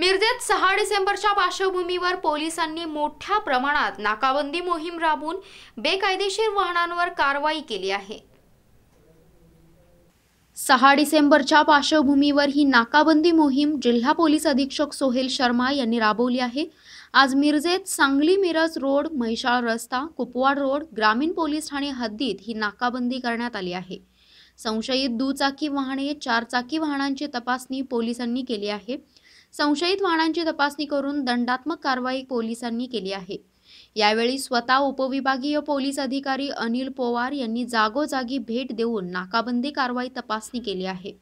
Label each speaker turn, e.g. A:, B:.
A: मिरजेत सहा डिसेंबरच्या पार्श्वभूमीवर पोलिसांनी मोठ्या प्रमाणात नाकाबंदी मोहीम राबवून बेकायदेशीर वाहनांवर कारवाई केली आहे सहा डिसेंबरच्या पार्श्वभूमीवर ही नाकाबंदी मोहीम जिल्हा पोलीस अधीक्षक सोहेल शर्मा यांनी राबवली आहे आज मिरजेत सांगली मिरज रोड म्हैशाळ रस्ता कुपवाड रोड ग्रामीण पोलीस ठाणे हद्दीत ही नाकाबंदी करण्यात आली आहे संशयित दुचाकी वाहने चारचाकी वाहनांची तपासणी पोलिसांनी केली आहे संशयित वाहनांची तपासणी करून दंडात्मक कारवाई पोलिसांनी केली आहे यावेळी स्वतः उपविभागीय पोलीस अधिकारी अनिल पोवार यांनी जागोजागी भेट देऊन नाकाबंदी कारवाई तपासणी केली आहे